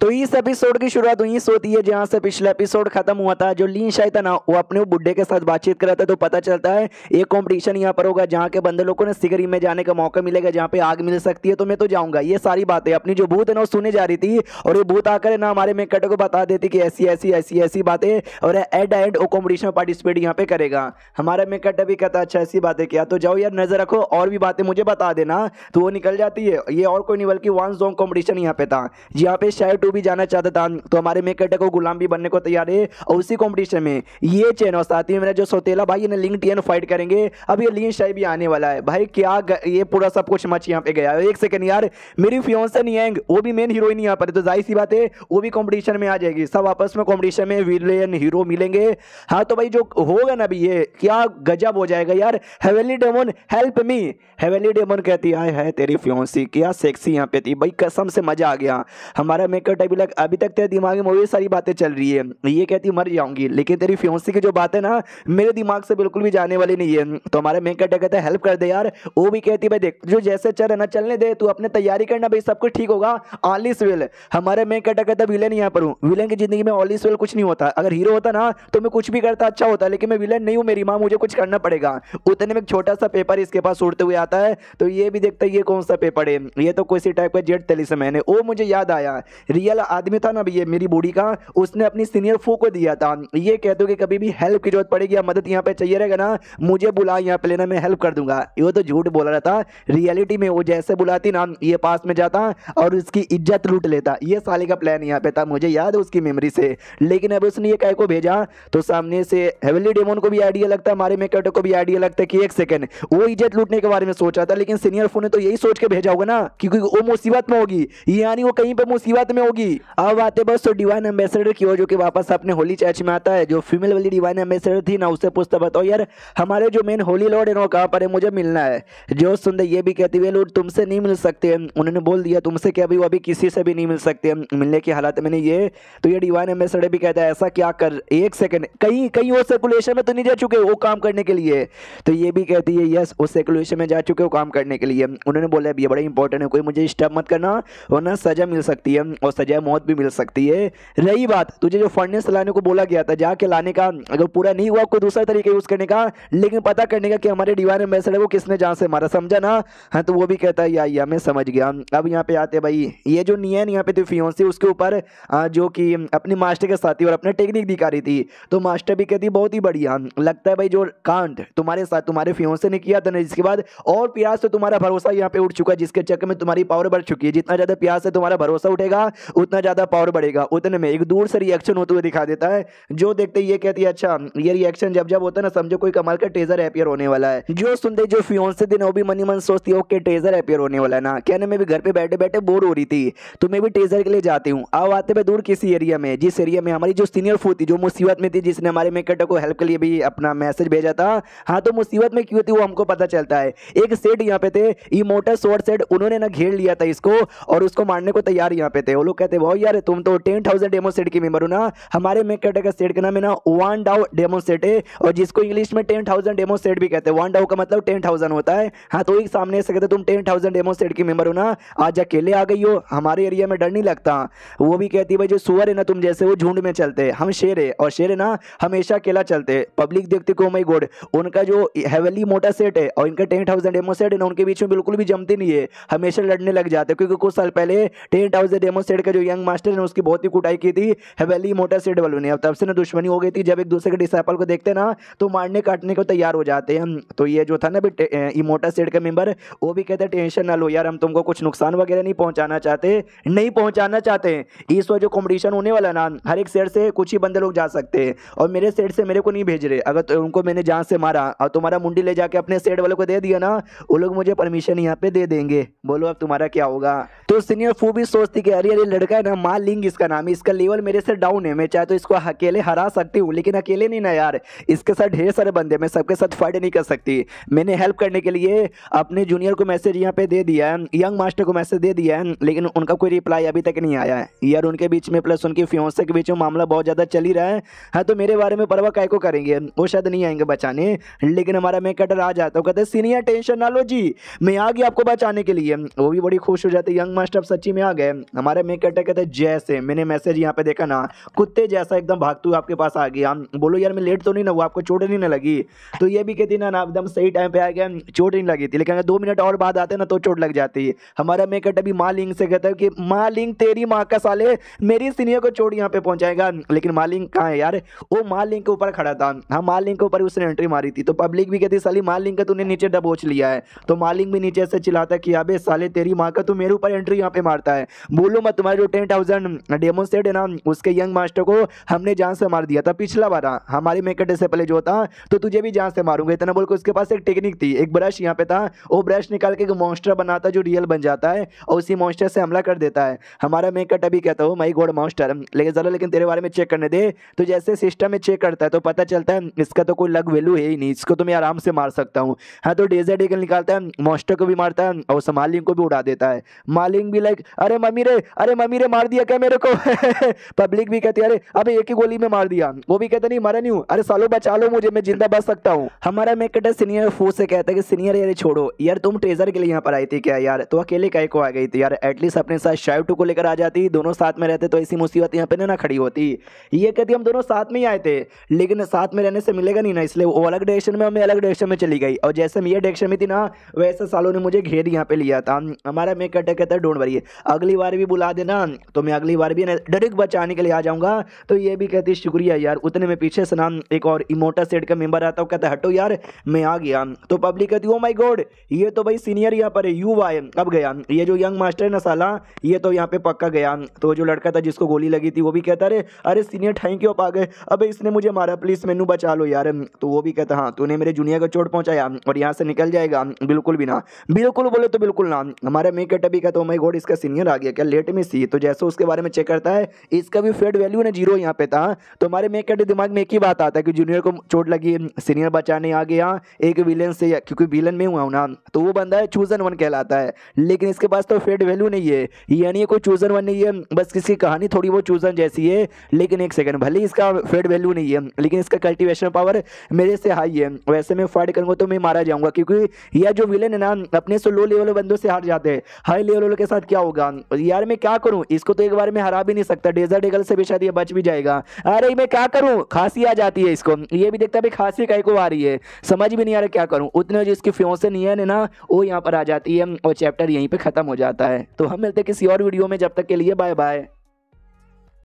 तो इस एपिसोड की शुरुआत वहीं से होती है जहाँ से पिछला एपिसोड खत्म हुआ था जो लीन शाही था ना वो अपने बुढ़े के साथ बातचीत रहा था तो पता चलता है एक कॉम्पिटिशन यहाँ पर होगा जहाँ के बंदे लोगों ने सिगरी में जाने का मौका मिलेगा जहाँ पे आग मिल सकती है तो मैं तो जाऊँगा ये सारी बातें अपनी जो भूत है ना वो सुने जा रही थी और ये भूत आकर ना हमारे मेकट को बता देती कि ऐसी ऐसी ऐसी ऐसी बातें और एट एंड वो कॉम्पिटिशन में पार्टिसिपेट यहाँ पे करेगा हमारा मेकट भी कहता अच्छा ऐसी बातें क्या तो जाओ यार नजर रखो और भी बातें मुझे बता देना तो वो निकल जाती है ये और कोई नहीं बल्कि वन जोन कॉम्पिटिशन यहाँ पे था यहाँ पे शायद टू भी जाना चाहता था तो हमारे मेक अटैक को गुलाम भी बनने को तैयार है और उसी कॉम्पिटिशन में ये चैन और साथ ही मेरा जो सोतेला भाई ने लिंक टीएन फाइट करेंगे अब ये लिंक शाई भी आने वाला है भाई क्या ये पूरा सब कुछ मच यहाँ पे गया एक सेकेंड यार मेरी फियोन्से नियंग वो भी मेन हीरोइन यहाँ पर तो जाहिर सी बात है वो भी कॉम्पिटिशन में आ जाएगी सब आपस में कॉम्पिटिशन में विलेन हीरो मिलेंगे हाँ तो भाई जो होगा ना अभी ये क्या गजब हो जाएगा यार heavenly demon help me heavenly demon कहती है, है तेरी फ्योन्सी क्या सेक्सी यहाँ पे थी भाई कसम से मजा आ गया हमारा मेकर और टाइप लग अभी तक तेरे दिमाग में वही सारी बातें चल रही है ये कहती मर जाऊंगी लेकिन तेरी फ्योन्सी की जो बात है ना मेरे दिमाग से बिल्कुल भी जाने वाली नहीं है तो हमारे मेन कैटर कहते हैं हेल्प कर दे यार वो भी कहती भाई देख जो जैसे चल है ना चलने दे तू अपने तैयारी करना भाई सब कुछ ठीक होगा ऑलिस वेल हमारे मेन कैटर कहता विलेन यहाँ पर हूँ विलेन की जिंदगी में ऑलिस वेल कुछ नहीं होता अगर हीरो होता ना तो मैं कुछ भी करता अच्छा होता लेकिन मैं विलेन नहीं हूँ मेरी माँ मुझे कुछ करना पड़ेगा उतने में एक छोटा सा पेपर इसके पास उड़ते हुए आता है तो ये भी देखता है ये कौन सा पेपर है ये तो कोई सी टाइप का जेट से मैंने वो मुझे याद आया रियल आदमी था ना भैया मेरी बूढ़ी का उसने अपनी सीनियर फू को दिया था ये कहते हो कि कभी भी हेल्प की जरूरत पड़ेगी या मदद यहाँ पे चाहिए रहेगा ना मुझे बुला यहाँ पे लेना मैं हेल्प कर दूंगा ये तो झूठ बोला था रियलिटी में वो जैसे बुलाती ना ये पास में जाता और उसकी इज्जत लूट लेता ये साले का प्लान यहाँ पे था मुझे याद है उसकी मेमोरी से लेकिन अब उसने ये कह को भेजा तो सामने से हेवली डेमोन को भी आइडिया लगता हमारे मेकेटो को भी आइडिया लगता कि एक सेकेंड वो इज्जत लूटने के बारे में सोचा था लेकिन सीनियर फू ने तो यही सोच के भेजा होगा ना क्योंकि वो मुसीबत में होगी यानी वो कहीं पर मुसीबत में होगी अब आते बस तो डिवाइन एम्बेसडर की हो जो कि वापस अपने होली चर्च में आता है जो फीमेल वाली डिवाइन एम्बेसडर थी ना उससे पूछता बताओ यार हमारे जो मेन होली लॉर्ड है ना कहाँ पर है मुझे मिलना है जो सुंदर ये भी कहती है तुमसे नहीं मिल सकते उन्होंने बोल दिया तुमसे क्या अभी वो अभी किसी से भी नहीं मिल सकते मिलने की हालत में नहीं है तो ये डिवाइन एम्बेसडर भी कहता है ऐसा क्या कर एक सेकेंड कहीं कहीं वो सर्कुलेशन में तो नहीं जा चुके वो काम करने के लिए तो ये भी कहती है यस वो सर्कुलेशन में जा चुके वो काम करने के लिए उन्होंने बोला ये बड़ा इंपॉर्टेंट है कोई मुझे डिस्टर्ब मत करना वरना सजा मिल सकती है और सजा मौत भी मिल सकती है रही बात तुझे जो फर्नेस लाने को बोला गया था जाके लाने का अगर पूरा नहीं हुआ कोई दूसरा तरीका यूज़ करने का लेकिन पता करने का कि हमारे डिवाइन एम्बेसडर को किसने जहाँ से मारा समझा ना हाँ तो वो भी कहता है या या मैं समझ गया अब यहाँ पे आते भाई ये जो नियन यहाँ पे थी फियोन्सी उसके ऊपर जो कि अपने मास्टर के साथ और अपने टेक्निक दिखा रही थी तो मास्टर भी कहती बहुत ही बढ़िया लगता है भाई जो कांट तुम्हारे साथ तुम्हारे फ्योन ने किया था ना जिसके बाद और प्यास से तुम्हारा भरोसा यहाँ पे उठ चुका है जिसके चक्कर में तुम्हारी पावर बढ़ चुकी है जितना ज़्यादा प्यास से तुम्हारा भरोसा उठेगा उतना ज़्यादा पावर बढ़ेगा उतने में एक दूर से रिएक्शन होते हुए दिखा देता है जो देखते ये कहती है अच्छा ये रिएक्शन जब जब होता है ना समझो कोई कमाल का टेजर एपियर होने वाला है जो सुनते जो से दिन वो भी मनी मन सोचती है ओके टेजर एपियर होने वाला है ना कहने में भी घर पे बैठे बैठे बोर हो रही थी तो मैं भी टेजर के लिए जाती हूँ अब आते मैं दूर किसी एरिया में जिस एरिया में हमारी जो सीनियर फू थी जो मुसीबत में थी जिसने हमारे मेकटर को हेल्प के लिए भी अपना मैसेज भेजा था हाँ तो मुसीबत में क्यों थी वो हमको पता चलता है एक सेट यहाँ पे थे ये मोटर शोर सेट उन्होंने ना घेर लिया था इसको और उसको मारने को तैयार यहाँ पे थे वो लोग कहते भाई यार तुम तो टेन थाउजेंड डेमो सेट के मेंबर हो ना हमारे में कैटेगरी सेट का नाम है ना वन डाउ डेमो सेट है और जिसको इंग्लिश में टेन थाउजेंड डेमो सेट भी कहते हैं वन डाउ का मतलब टेन थाउजेंड होता है हाँ तो एक सामने से कहते तुम टेन थाउजेंड डेमो सेट के मेंबर हो ना आज अकेले आ गई हो हमारे एरिया में डर नहीं लगता वो भी कहती भाई जो सुअर है ना तुम जैसे वो झुंड में चलते हम शेर है और शेर है ना हमेशा अकेला चलते पब्लिक देखते को मई oh गोड उनका जो हेवली मोटा सेट है और इनका टेन थाउजेंड डेमो सेट है ना उनके बीच में बिल्कुल भी जमती नहीं है हमेशा लड़ने लग जाते क्योंकि कुछ साल पहले टेन थाउजेंड डेमो सेट जो यंग मास्टर है उसकी बहुत ही कुटाई की थी हवेली मोटर से डबल ने अब तब से ना दुश्मनी हो गई थी जब एक दूसरे के डिसाइपल को देखते ना तो मारने काटने को तैयार हो जाते हैं तो ये जो था ना अभी मोटर सेट का मेंबर वो भी कहते टेंशन ना लो यार हम तुमको कुछ नुकसान वगैरह नहीं पहुंचाना चाहते नहीं पहुंचाना चाहते इस वो जो कॉम्पिटिशन होने वाला ना हर एक सेट से कुछ ही बंदे लोग जा सकते हैं और मेरे सेट से मेरे को नहीं भेज रहे अगर तो उनको मैंने जहाँ से मारा और तुम्हारा मुंडी ले जाके अपने सेट वालों को दे दिया ना वो लोग मुझे परमिशन यहाँ पे दे देंगे बोलो अब तुम्हारा क्या होगा तो सीनियर फू भी सोचती कि अरे अरे लड़का है ना माँ लिंग इसका नाम इसका लेवल मेरे से डाउन है मैं चाहे तो इसको अकेले हरा सकती हूँ लेकिन अकेले नहीं ना यार इसके साथ ढेर सारे बंदे मैं सबके साथ फाइट नहीं कर सकती मैंने हेल्प करने के लिए अपने जूनियर को मैसेज यहाँ पे दे दिया है यंग मास्टर को मैसेज दे दिया है लेकिन उनका कोई रिप्लाई अभी तक नहीं आया है यार उनके बीच में प्लस उनकी फ्योसे के बीच में मामला बहुत ज़्यादा चल ही रहा है हाँ तो मेरे बारे में परवा कैको करेंगे वो शायद नहीं आएंगे बचाने लेकिन हमारा मैं कटर आ जाता हूँ कहते सीनियर टेंशन ना लो जी मैं आ गया आपको बचाने के लिए वो भी बड़ी खुश हो जाती यंग फर्स्ट अब सच्ची में आ गए हमारे मेक कहते हैं जैसे मैंने मैसेज यहाँ पे देखा ना कुत्ते जैसा एकदम भागते हुए आपके पास आ गया बोलो यार मैं लेट तो नहीं ना हुआ आपको चोट नहीं ना लगी तो ये भी कहती ना ना एकदम सही टाइम पे आ गया चोट नहीं लगी थी लेकिन अगर दो मिनट और बाद आते ना तो चोट लग जाती हमारा मेक कैरेक्टर भी माँ लिंग से कहता है कि माँ लिंग तेरी माँ का साले मेरी सीनियर को चोट यहाँ पे पहुंचाएगा लेकिन माँ लिंग कहाँ है यार वो माँ लिंग के ऊपर खड़ा था हाँ माँ लिंग के ऊपर उसने एंट्री मारी थी तो पब्लिक भी कहती साली माँ लिंग का तूने नीचे दबोच लिया है तो माँ लिंग भी नीचे से चिल्लाता कि अबे साले तेरी माँ का तू तो मेरे ऊपर एंट्री मास्टर यहाँ पे मारता है बोलो मैं तुम्हारे जो टेन थाउजेंड डेमोस्ट्रेट है ना उसके यंग मास्टर को हमने जान से मार दिया था पिछला बार हाँ। हमारे मेकअट से पहले जो था तो तुझे भी जान से मारूंगा इतना बोल के उसके पास एक टेक्निक थी एक ब्रश यहाँ पे था वो ब्रश निकाल के एक मॉन्स्टर बनाता जो रियल बन जाता है और उसी मॉन्स्टर से हमला कर देता है हमारा मेकअट अभी कहता हूँ माई गोड मॉन्स्टर लेकिन ज़रा लेकिन तेरे बारे में चेक करने दे तो जैसे सिस्टम में चेक करता है तो पता चलता है इसका तो कोई लग वैल्यू है ही नहीं इसको तो मैं आराम से मार सकता हूँ हाँ तो डेजर्ट ईगल निकालता है मॉन्स्टर को भी मारता है और मालिंग को भी उड़ा देता है मालिंग गोइंग भी लाइक अरे मम्मी रे अरे मम्मी रे मार दिया क्या मेरे को पब्लिक भी कहती है अरे अबे एक ही गोली में मार दिया वो भी कहते नहीं मरा नहीं हूँ अरे सालो बचा लो मुझे मैं जिंदा बच सकता हूँ हमारा मेकटर सीनियर फोर्स से कहता है कि सीनियर यार छोड़ो यार तुम ट्रेजर के लिए यहाँ पर आई थी क्या यार तो अकेले कह को आ गई थी यार एटलीस्ट अपने साथ शाइव टू को लेकर आ जाती दोनों साथ में रहते तो ऐसी मुसीबत यहाँ पे ना खड़ी होती ये कहती हम दोनों साथ में ही आए थे लेकिन साथ में रहने से मिलेगा नहीं ना इसलिए वो अलग डायरेक्शन में हमें अलग डायरेक्शन में चली गई और जैसे हम ये डायरेक्शन में थी ना वैसे सालों ने मुझे घेर यहाँ पे लिया था हमारा मेकटर कहता है ढूंढ भरिए अगली बार भी बुला देना तो मैं अगली बार भी डरिक बचाने के लिए आ जाऊँगा तो ये भी कहती शुक्रिया यार उतने में पीछे से नाम एक और इमोटा सेट का मेम्बर आता हूँ कहते हटो यार मैं आ गया तो पब्लिक कहती ओ माई गॉड ये तो भाई सीनियर यहाँ पर है युवा है अब गया ये जो यंग मास्टर है ना साला ये तो यहाँ पे पक्का गया तो जो लड़का था जिसको गोली लगी थी वो भी कहता अरे अरे सीनियर थैंक यू आप आ गए अबे इसने मुझे मारा प्लीज़ मेनू बचा लो यार तो वो भी कहता हाँ तूने मेरे जूनियर को चोट पहुंचाया और यहाँ से निकल जाएगा बिल्कुल भी ना बिल्कुल बोले तो बिल्कुल ना हमारा मेकअट अभी कहता हूँ नागौर इसका सीनियर आ गया क्या लेट में सी तो जैसे उसके बारे में चेक करता है इसका भी फेड वैल्यू ना जीरो यहाँ पे था तो हमारे मेक कट दिमाग में एक ही बात आता है कि जूनियर को चोट लगी सीनियर बचाने आ गया एक विलन से क्योंकि विलन में हुआ ना तो वो बंदा है चूजन वन कहलाता है लेकिन इसके पास तो फेड वैल्यू नहीं है यानी कोई चूजन वन नहीं है बस किसी कहानी थोड़ी वो चूजन जैसी है लेकिन एक सेकंड भले इसका फेड वैल्यू नहीं है लेकिन इसका कल्टिवेशन पावर मेरे से हाई है वैसे मैं फाइट करूँगा तो मैं मारा जाऊँगा क्योंकि यह जो विलन है ना अपने से लो लेवल बंदों से हार जाते हैं हाई लेवल के के साथ क्या होगा यार मैं क्या करूं इसको तो एक बार में हरा भी नहीं सकता डेजर्ट ईगल से भी शायद ये बच भी जाएगा अरे मैं क्या करूं खांसी आ जाती है इसको ये भी देखता है खांसी कहीं को आ रही है समझ भी नहीं आ रहा क्या करूँ उतने जिसकी फ्यों से नहीं है ना वो यहाँ पर आ जाती है और चैप्टर यहीं पर ख़त्म हो जाता है तो हम मिलते किसी और वीडियो में जब तक के लिए बाय बाय